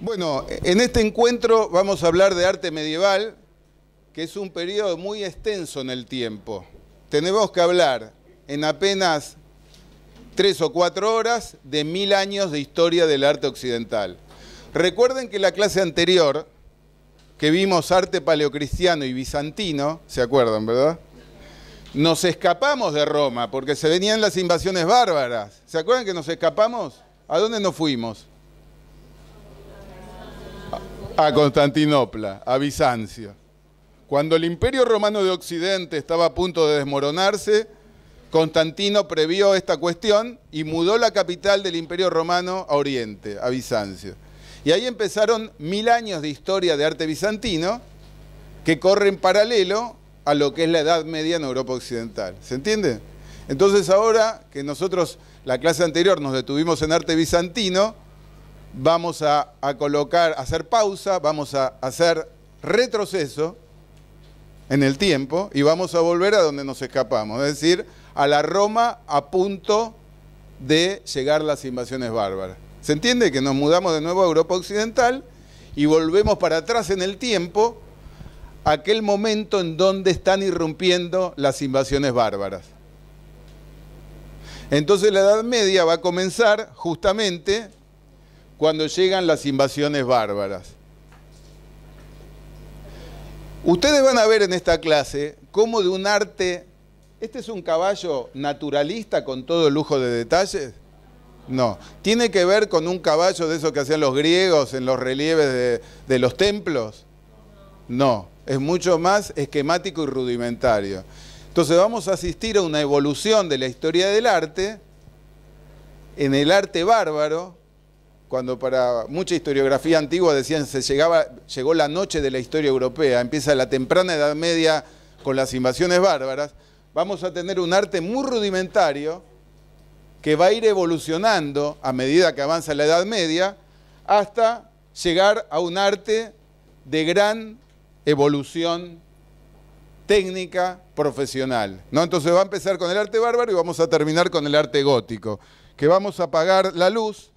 Bueno, en este encuentro vamos a hablar de arte medieval, que es un periodo muy extenso en el tiempo. Tenemos que hablar en apenas tres o cuatro horas de mil años de historia del arte occidental. Recuerden que la clase anterior, que vimos arte paleocristiano y bizantino, ¿se acuerdan, verdad? Nos escapamos de Roma porque se venían las invasiones bárbaras. ¿Se acuerdan que nos escapamos? ¿A dónde nos fuimos? a Constantinopla, a Bizancio. Cuando el imperio romano de Occidente estaba a punto de desmoronarse, Constantino previó esta cuestión y mudó la capital del imperio romano a Oriente, a Bizancio. Y ahí empezaron mil años de historia de arte bizantino que corren paralelo a lo que es la Edad Media en Europa Occidental. ¿Se entiende? Entonces ahora que nosotros, la clase anterior, nos detuvimos en arte bizantino, vamos a, colocar, a hacer pausa, vamos a hacer retroceso en el tiempo y vamos a volver a donde nos escapamos, es decir, a la Roma a punto de llegar las invasiones bárbaras. ¿Se entiende? Que nos mudamos de nuevo a Europa Occidental y volvemos para atrás en el tiempo, aquel momento en donde están irrumpiendo las invasiones bárbaras. Entonces la Edad Media va a comenzar justamente cuando llegan las invasiones bárbaras. Ustedes van a ver en esta clase cómo de un arte... ¿Este es un caballo naturalista con todo el lujo de detalles? No. ¿Tiene que ver con un caballo de esos que hacían los griegos en los relieves de, de los templos? No. Es mucho más esquemático y rudimentario. Entonces vamos a asistir a una evolución de la historia del arte en el arte bárbaro, cuando para mucha historiografía antigua decían se llegaba, llegó la noche de la historia europea, empieza la temprana Edad Media con las invasiones bárbaras, vamos a tener un arte muy rudimentario que va a ir evolucionando a medida que avanza la Edad Media hasta llegar a un arte de gran evolución técnica profesional. ¿no? Entonces va a empezar con el arte bárbaro y vamos a terminar con el arte gótico, que vamos a apagar la luz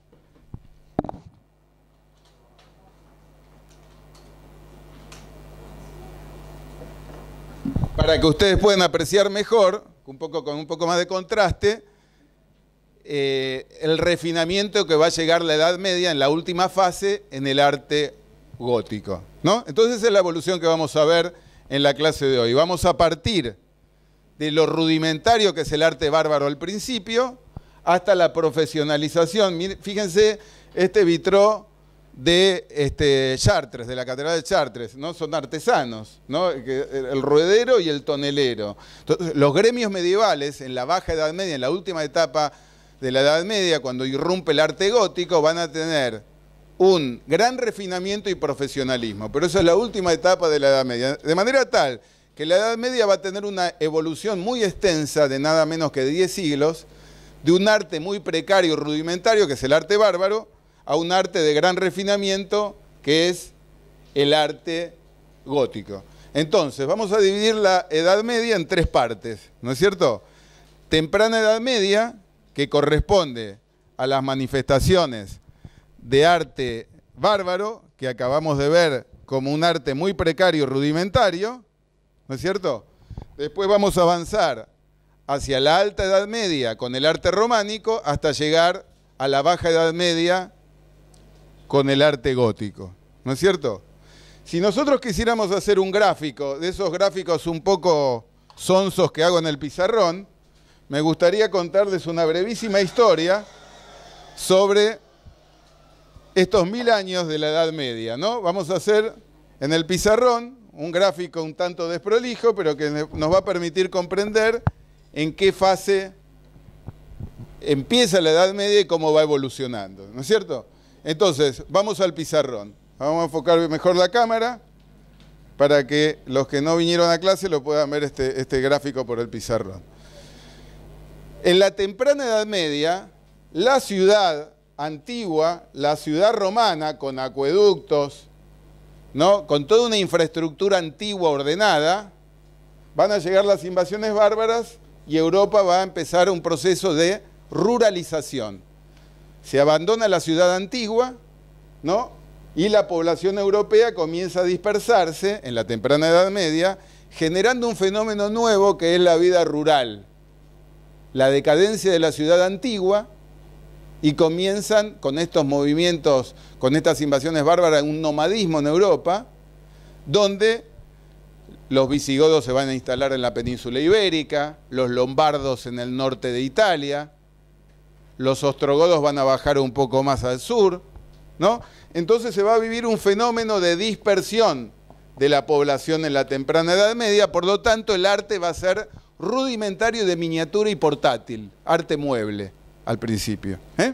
para que ustedes puedan apreciar mejor, un poco, con un poco más de contraste, eh, el refinamiento que va a llegar la Edad Media en la última fase en el arte gótico. ¿no? Entonces es la evolución que vamos a ver en la clase de hoy. Vamos a partir de lo rudimentario que es el arte bárbaro al principio, hasta la profesionalización. Fíjense, este vitró de este, Chartres, de la Catedral de Chartres, ¿no? Son artesanos, ¿no? Eh, el ruedero y el tonelero. los gremios medievales, en la Baja Edad Media, en la última etapa de la Edad Media, cuando irrumpe el arte gótico, van a tener un gran refinamiento y profesionalismo. Pero eso es la última etapa de la Edad Media. De manera tal que la Edad Media va a tener una evolución muy extensa de nada menos que 10 siglos, de un arte muy precario y rudimentario, que es el arte bárbaro, a un arte de gran refinamiento que es el arte gótico. Entonces, vamos a dividir la Edad Media en tres partes, ¿no es cierto? Temprana Edad Media, que corresponde a las manifestaciones de arte bárbaro, que acabamos de ver como un arte muy precario, rudimentario, ¿no es cierto? Después vamos a avanzar hacia la Alta Edad Media con el arte románico hasta llegar a la Baja Edad Media con el arte gótico. ¿No es cierto? Si nosotros quisiéramos hacer un gráfico, de esos gráficos un poco sonsos que hago en el pizarrón, me gustaría contarles una brevísima historia sobre estos mil años de la Edad Media, ¿no? Vamos a hacer en el pizarrón un gráfico un tanto desprolijo, pero que nos va a permitir comprender en qué fase empieza la Edad Media y cómo va evolucionando, ¿no es cierto? Entonces, vamos al pizarrón. Vamos a enfocar mejor la cámara para que los que no vinieron a clase lo puedan ver este, este gráfico por el pizarrón. En la temprana Edad Media, la ciudad antigua, la ciudad romana, con acueductos, ¿no? con toda una infraestructura antigua ordenada, van a llegar las invasiones bárbaras y Europa va a empezar un proceso de ruralización se abandona la ciudad antigua, Y la población europea comienza a dispersarse en la temprana Edad Media, generando un fenómeno nuevo que es la vida rural, la decadencia de la ciudad antigua, y comienzan con estos movimientos, con estas invasiones bárbaras, un nomadismo en Europa, donde los visigodos se van a instalar en la península ibérica, los lombardos en el norte de Italia, los ostrogodos van a bajar un poco más al sur, ¿no? Entonces se va a vivir un fenómeno de dispersión de la población en la temprana Edad Media, por lo tanto el arte va a ser rudimentario de miniatura y portátil, arte mueble al principio. ¿eh?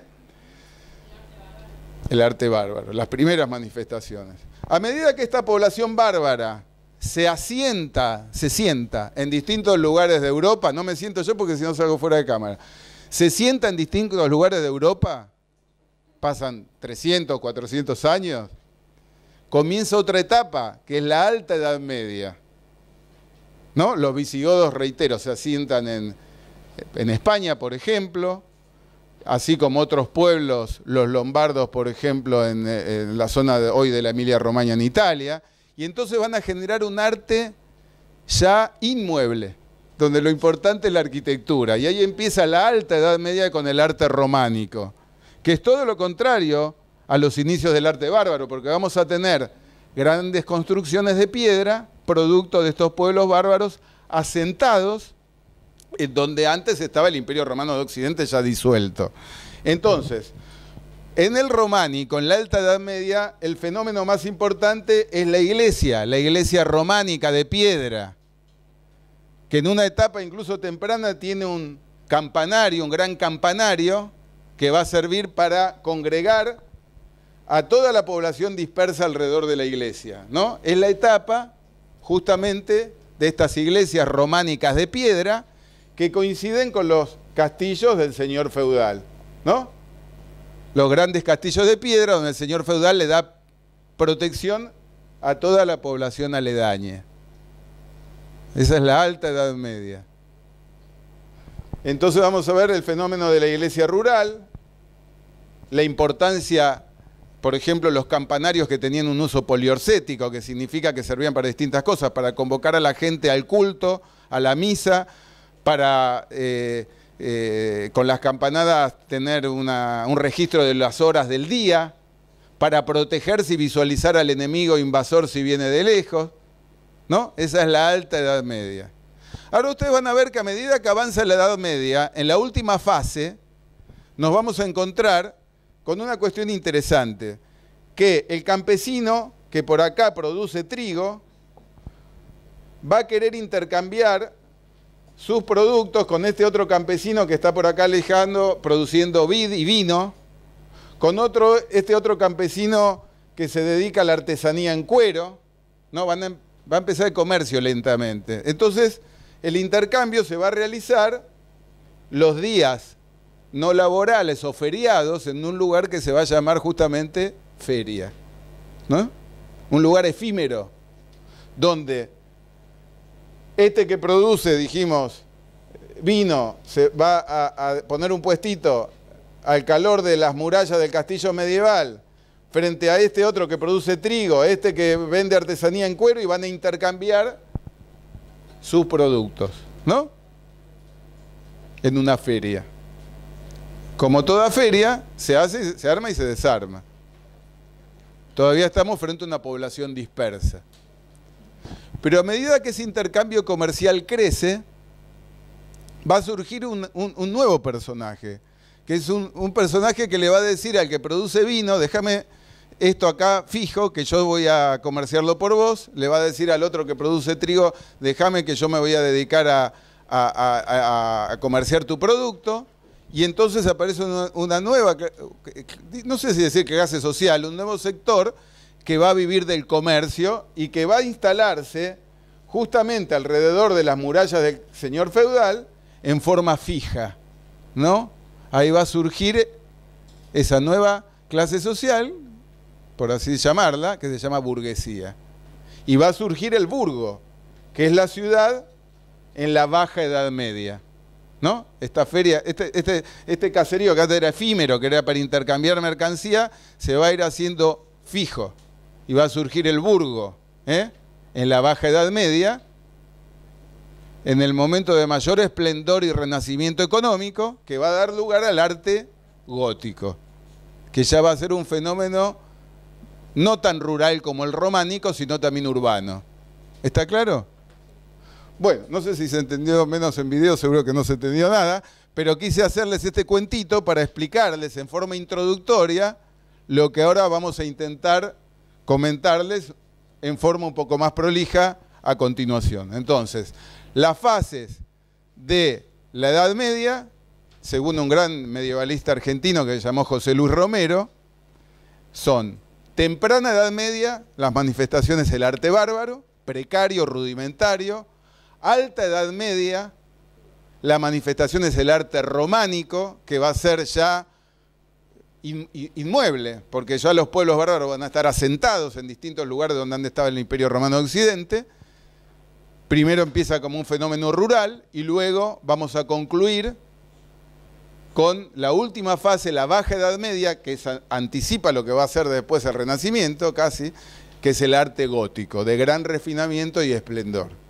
El arte bárbaro, las primeras manifestaciones. A medida que esta población bárbara se asienta, se sienta en distintos lugares de Europa, no me siento yo porque si no salgo fuera de cámara, se sienta en distintos lugares de Europa, pasan 300, 400 años, comienza otra etapa, que es la alta Edad Media. ¿No? Los visigodos, reitero, se asientan en, España, por ejemplo, así como otros pueblos, los lombardos, por ejemplo, en, la zona de, hoy de la Emilia-Romagna en Italia, y entonces van a generar un arte ya inmueble donde lo importante es la arquitectura. Y ahí empieza la alta Edad Media con el arte románico, que es todo lo contrario a los inicios del arte bárbaro, porque vamos a tener grandes construcciones de piedra, producto de estos pueblos bárbaros asentados, en donde antes estaba el Imperio Romano de Occidente ya disuelto. Entonces, en el románico, en la Alta Edad Media, el fenómeno más importante es la iglesia, la iglesia románica de piedra que en una etapa incluso temprana tiene un campanario, un gran campanario, que va a servir para congregar a toda la población dispersa alrededor de la iglesia. ¿no? Es la etapa justamente de estas iglesias románicas de piedra que coinciden con los castillos del señor feudal. ¿no? Los grandes castillos de piedra donde el señor feudal le da protección a toda la población aledaña. Esa es la alta Edad Media. Entonces vamos a ver el fenómeno de la iglesia rural, la importancia, por ejemplo, los campanarios que tenían un uso poliorcético, que significa que servían para distintas cosas, para convocar a la gente al culto, a la misa, para eh, eh, con las campanadas tener un registro de las horas del día, para protegerse y visualizar al enemigo invasor si viene de lejos esa es la alta edad media. Ahora ustedes van a ver que a medida que avanza la edad media, en la última fase, nos vamos a encontrar con una cuestión interesante, que el campesino que por acá produce trigo, va a querer intercambiar sus productos con este otro campesino que está por acá alejando, produciendo vid y vino, con otro, este otro campesino que se dedica a la artesanía en cuero, ¿no? Van a em- va a empezar el comercio lentamente. Entonces, el intercambio se va a realizar los días no laborales o feriados en un lugar que se va a llamar justamente feria. ¿no? Un lugar efímero, donde este que produce, dijimos, vino, se va a, a poner un puestito al calor de las murallas del castillo medieval frente a este otro que produce trigo, este que vende artesanía en cuero y van a intercambiar sus productos, ¿no? En una feria. Como toda feria, se hace, se arma y se desarma. Todavía estamos frente a una población dispersa. Pero a medida que ese intercambio comercial crece, va a surgir un, nuevo personaje, que es un, un personaje que le va a decir al que produce vino, déjame esto acá fijo, que yo voy a comerciarlo por vos, le va a decir al otro que produce trigo, déjame que yo me voy a dedicar a, comerciar tu producto. Y entonces aparece una, nueva, no sé si decir que clase social, un nuevo sector que va a vivir del comercio y que va a instalarse justamente alrededor de las murallas del señor feudal en forma fija, ¿no? Ahí va a surgir esa nueva clase social por así llamarla, que se llama burguesía. Y va a surgir el burgo, que es la ciudad en la baja Edad Media. ¿No? Esta feria, este, este, este, caserío que antes era efímero, que era para intercambiar mercancía, se va a ir haciendo fijo. Y va a surgir el burgo, ¿eh? en la Baja Edad Media, en el momento de mayor esplendor y renacimiento económico, que va a dar lugar al arte gótico, que ya va a ser un fenómeno no tan rural como el románico, sino también urbano. ¿Está claro? Bueno, no sé si se entendió menos en video, seguro que no se entendió nada, pero quise hacerles este cuentito para explicarles en forma introductoria lo que ahora vamos a intentar comentarles en forma un poco más prolija a continuación. Entonces, las fases de la Edad Media, según un gran medievalista argentino que se llamó José Luis Romero, son Temprana Edad Media, las manifestaciones el arte bárbaro, precario, rudimentario. Alta Edad Media, la manifestación es el arte románico, que va a ser ya inmueble, porque ya los pueblos bárbaros van a estar asentados en distintos lugares donde han estado el Imperio Romano Occidente. Primero empieza como un fenómeno rural y luego vamos a concluir con la última fase, la Baja Edad Media, que anticipa lo que va a ser después el Renacimiento casi, que es el arte gótico, de gran refinamiento y esplendor.